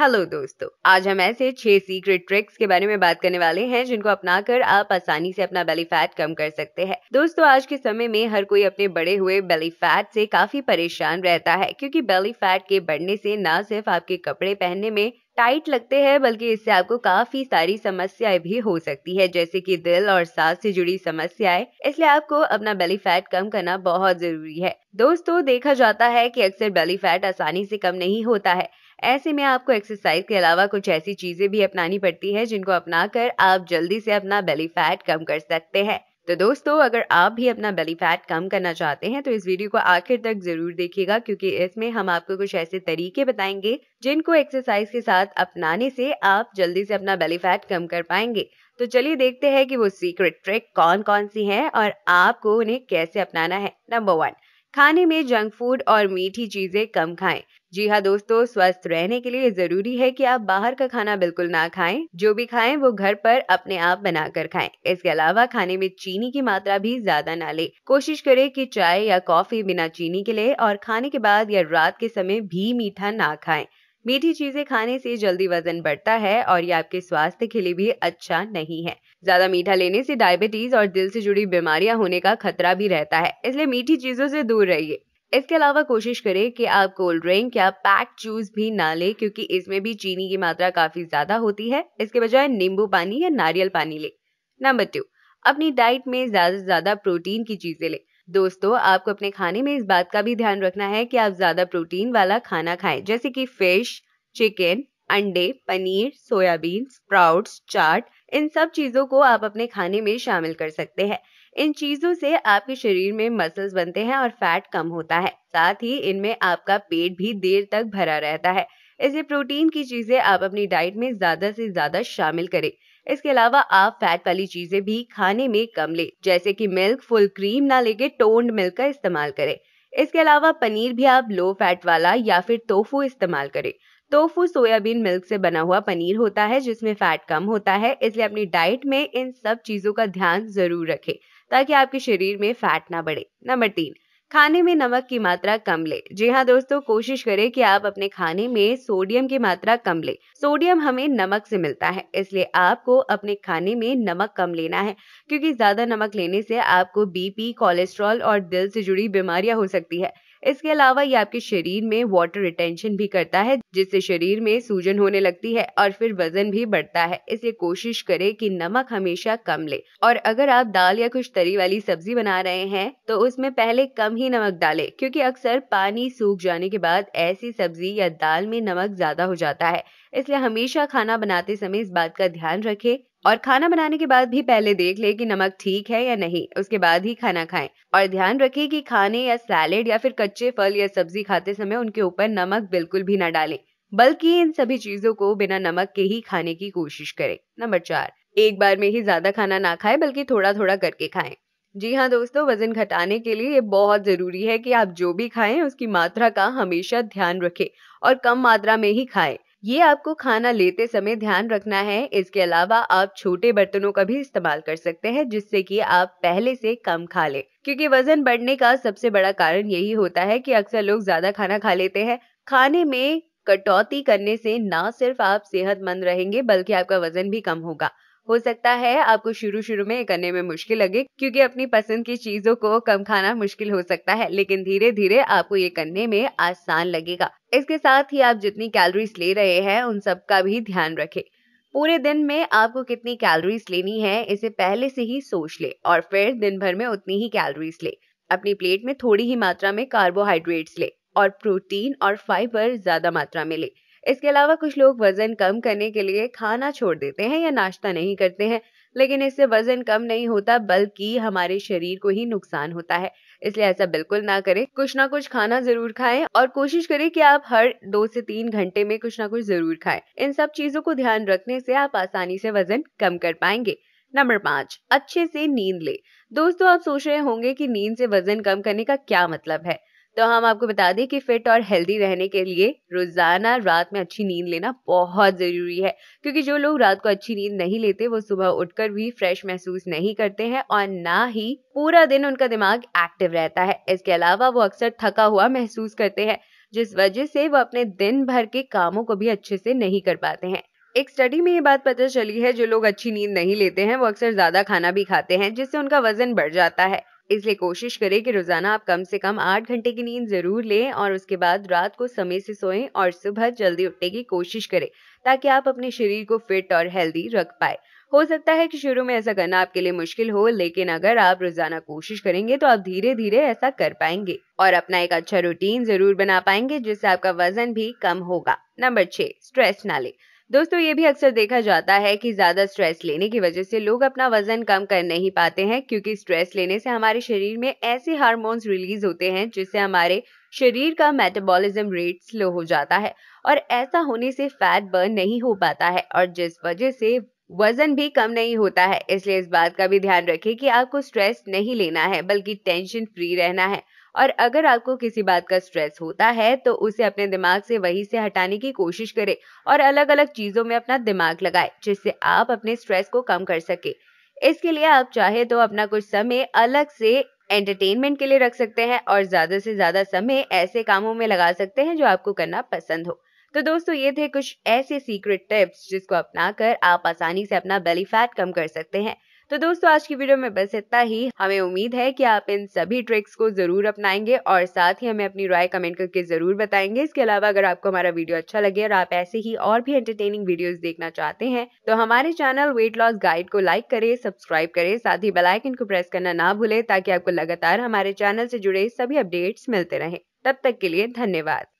hello दोस्तों आज हम ऐसे छह सीक्रेट ट्रिक्स के बारे में बात करने वाले हैं जिनको अपनाकर आप आसानी से अपना बेली फैट कम कर सकते हैं दोस्तों आज के समय में हर कोई अपने बड़े हुए बेली फैट से काफी परेशान रहता है क्योंकि बेली फैट के बढ़ने से ना सिर्फ आपके कपड़े पहनने में टाइट लगते हैं बल्कि इससे आपको काफी सारी समस्याएं भी हो सकती है जैसे कि दिल और सांस से जुड़ी समस्याएं इसलिए आपको अपना बेली फैट कम करना बहुत जरूरी है दोस्तों देखा जाता है कि अक्सर बेली फैट आसानी से कम नहीं होता है ऐसे में आपको एक्सरसाइज के अलावा कुछ ऐसी चीजें भी अपनानी पड़ती है जिनको अपनाकर आप जल्दी से अपना बेली फैट कम कर सकते हैं तो दोस्तों अगर आप भी अपना बेली फैट कम करना चाहते हैं तो इस वीडियो को आखिर तक जरूर देखिएगा क्योंकि इसमें हम आपको कुछ ऐसे तरीके बताएंगे जिनको एक्सरसाइज के साथ अपनाने से आप जल्दी से अपना बेली फैट कम कर पाएंगे तो चलिए देखते हैं कि वो सीक्रेट ट्रिक कौन कौन सी हैं और आपको उन्हें कैसे अपनाना है नंबर वन खाने में जंक फूड और मीठी चीजें कम खाएं जी हाँ दोस्तों स्वस्थ रहने के लिए जरूरी है कि आप बाहर का खाना बिल्कुल ना खाएं जो भी खाएं वो घर पर अपने आप बनाकर खाएं इसके अलावा खाने में चीनी की मात्रा भी ज्यादा ना लें कोशिश करें कि चाय या कॉफी बिना चीनी के ले और खाने के बाद या रात के समय भी मीठा ना खाएं मीठी चीजें खाने से जल्दी वजन बढ़ता है और ये आपके स्वास्थ्य के लिए भी अच्छा नहीं है ज्यादा मीठा लेने से डायबिटीज और दिल से जुड़ी बीमारियां होने का खतरा भी रहता है इसलिए मीठी चीजों से दूर रहिए इसके अलावा कोशिश करें कि आप कोल्ड ड्रिंक या पैक जूस भी ना लें क्योंकि इसमें भी चीनी की मात्रा काफी ज्यादा होती है इसके बजाय नींबू पानी या नारियल पानी लें नंबर टू अपनी डाइट में ज्यादा से ज्यादा प्रोटीन की चीजें लें दोस्तों आपको अपने खाने में इस बात का भी ध्यान रखना है कि आप ज़्यादा प्रोटीन वाला खाना खाएं जैसे कि फिश चिकन अंडे पनीर सोयाबीन स्प्राउट्स चाट इन सब चीज़ों को आप अपने खाने में शामिल कर सकते हैं इन चीज़ों से आपके शरीर में मसल्स बनते हैं और फैट कम होता है साथ ही इनमें आपका पेट भी देर तक भरा रहता है इसे प्रोटीन की चीज़ें आप अपनी डाइट में ज़्यादा से ज़्यादा शामिल करें इसके अलावा आप फैट वाली चीजें भी खाने में कम लें जैसे कि मिल्क फुल क्रीम ना लेके टोन्ड मिल्क का इस्तेमाल करें इसके अलावा पनीर भी आप लो फैट वाला या फिर तोफू इस्तेमाल करें तोफू सोयाबीन मिल्क से बना हुआ पनीर होता है जिसमें फैट कम होता है इसलिए अपनी डाइट में इन सब चीजों का ध्यान जरूर रखें ताकि आपके शरीर में फैट ना बढ़े नंबर तीन खाने में नमक की मात्रा कम ले जी हाँ दोस्तों कोशिश करें कि आप अपने खाने में सोडियम की मात्रा कम ले सोडियम हमें नमक से मिलता है इसलिए आपको अपने खाने में नमक कम लेना है क्योंकि ज्यादा नमक लेने से आपको बीपी कोलेस्ट्रॉल और दिल से जुड़ी बीमारियां हो सकती है इसके अलावा ये आपके शरीर में वाटर रिटेंशन भी करता है जिससे शरीर में सूजन होने लगती है और फिर वजन भी बढ़ता है इसलिए कोशिश करें कि नमक हमेशा कम ले और अगर आप दाल या कुछ तरी वाली सब्जी बना रहे हैं तो उसमें पहले कम ही नमक डालें क्योंकि अक्सर पानी सूख जाने के बाद ऐसी सब्जी या दाल में नमक ज्यादा हो जाता है इसलिए हमेशा खाना बनाते समय इस बात का ध्यान रखें और खाना बनाने के बाद भी पहले देख ले कि नमक ठीक है या नहीं उसके बाद ही खाना खाएं और ध्यान रखें कि खाने या सैलेड या फिर कच्चे फल या सब्जी खाते समय उनके ऊपर नमक बिल्कुल भी ना डालें बल्कि इन सभी चीजों को बिना नमक के ही खाने की कोशिश करें नंबर चार एक बार में ही ज्यादा खाना ना खाएं बल्कि थोड़ा थोड़ा करके खाएं जी हाँ दोस्तों वजन घटाने के लिए ये बहुत जरूरी है कि आप जो भी खाएं उसकी मात्रा का हमेशा ध्यान रखें और कम मात्रा में ही खाएं ये आपको खाना लेते समय ध्यान रखना है इसके अलावा आप छोटे बर्तनों का भी इस्तेमाल कर सकते हैं जिससे कि आप पहले से कम खा लें क्योंकि वजन बढ़ने का सबसे बड़ा कारण यही होता है कि अक्सर लोग ज्यादा खाना खा लेते हैं खाने में कटौती करने से ना सिर्फ आप सेहतमंद रहेंगे बल्कि आपका वजन भी कम होगा हो सकता है आपको शुरू शुरू में करने में मुश्किल लगे क्योंकि अपनी पसंद की चीजों को कम खाना मुश्किल हो सकता है लेकिन धीरे धीरे आपको ये करने में आसान लगेगा इसके साथ ही आप जितनी कैलोरीज ले रहे हैं उन सब का भी ध्यान रखें पूरे दिन में आपको कितनी कैलोरीज लेनी है इसे पहले से ही सोच ले और फिर दिन भर में उतनी ही कैलोरीज ले अपनी प्लेट में थोड़ी ही मात्रा में कार्बोहाइड्रेट्स ले और प्रोटीन और फाइबर ज्यादा मात्रा में ले इसके अलावा कुछ लोग वजन कम करने के लिए खाना छोड़ देते हैं या नाश्ता नहीं करते हैं लेकिन इससे वजन कम नहीं होता बल्कि हमारे शरीर को ही नुकसान होता है इसलिए ऐसा बिल्कुल ना करें कुछ ना कुछ खाना जरूर खाएं और कोशिश करें कि आप हर दो से तीन घंटे में कुछ ना कुछ जरूर खाएं इन सब चीजों को ध्यान रखने से आप आसानी से वजन कम कर पाएंगे नंबर पाँच अच्छे से नींद ले दोस्तों आप सोच रहे होंगे कि नींद से वजन कम करने का क्या मतलब है तो हम आपको बता दें कि फिट और हेल्दी रहने के लिए रोजाना रात में अच्छी नींद लेना बहुत ज़रूरी है क्योंकि जो लोग रात को अच्छी नींद नहीं लेते वो सुबह उठकर भी फ्रेश महसूस नहीं करते हैं और ना ही पूरा दिन उनका दिमाग एक्टिव रहता है इसके अलावा वो अक्सर थका हुआ महसूस करते हैं जिस वजह से वो अपने दिन भर के कामों को भी अच्छे से नहीं कर पाते हैं एक स्टडी में ये बात पता चली है जो लोग अच्छी नींद नहीं लेते हैं वो अक्सर ज्यादा खाना भी खाते हैं जिससे उनका वजन बढ़ जाता है इसलिए कोशिश करें कि रोज़ाना आप कम से कम आठ घंटे की नींद ज़रूर लें और उसके बाद रात को समय से सोएं और सुबह जल्दी उठने की कोशिश करें ताकि आप अपने शरीर को फिट और हेल्दी रख पाए हो सकता है कि शुरू में ऐसा करना आपके लिए मुश्किल हो लेकिन अगर आप रोजाना कोशिश करेंगे तो आप धीरे धीरे ऐसा कर पाएंगे और अपना एक अच्छा रूटीन जरूर बना पाएंगे जिससे आपका वजन भी कम होगा नंबर छह स्ट्रेस ना ले दोस्तों ये भी अक्सर देखा जाता है कि ज़्यादा स्ट्रेस लेने की वजह से लोग अपना वजन कम कर नहीं पाते हैं क्योंकि स्ट्रेस लेने से हमारे शरीर में ऐसे हार्मोन्स रिलीज होते हैं जिससे हमारे शरीर का मेटाबॉलिज्म रेट स्लो हो जाता है और ऐसा होने से फैट बर्न नहीं हो पाता है और जिस वजह से वजन भी कम नहीं होता है इसलिए इस बात का भी ध्यान रखें कि आपको स्ट्रेस नहीं लेना है बल्कि टेंशन फ्री रहना है और अगर आपको किसी बात का स्ट्रेस होता है तो उसे अपने दिमाग से वहीं से हटाने की कोशिश करें और अलग अलग चीज़ों में अपना दिमाग लगाए जिससे आप अपने स्ट्रेस को कम कर सके इसके लिए आप चाहे तो अपना कुछ समय अलग से एंटरटेनमेंट के लिए रख सकते हैं और ज़्यादा से ज़्यादा समय ऐसे कामों में लगा सकते हैं जो आपको करना पसंद हो तो दोस्तों ये थे कुछ ऐसे सीक्रेट टिप्स जिसको अपनाकर आप आसानी से अपना बेली फैट कम कर सकते हैं तो दोस्तों आज की वीडियो में बस इतना ही हमें उम्मीद है कि आप इन सभी ट्रिक्स को जरूर अपनाएंगे और साथ ही हमें अपनी राय कमेंट करके जरूर बताएंगे इसके अलावा अगर आपको हमारा वीडियो अच्छा लगे और आप ऐसे ही और भी एंटरटेनिंग वीडियोस देखना चाहते हैं तो हमारे चैनल वेट लॉस गाइड को लाइक करे सब्सक्राइब करे साथ ही बेलाइकन को प्रेस करना ना भूले ताकि आपको लगातार हमारे चैनल से जुड़े सभी अपडेट्स मिलते रहे तब तक के लिए धन्यवाद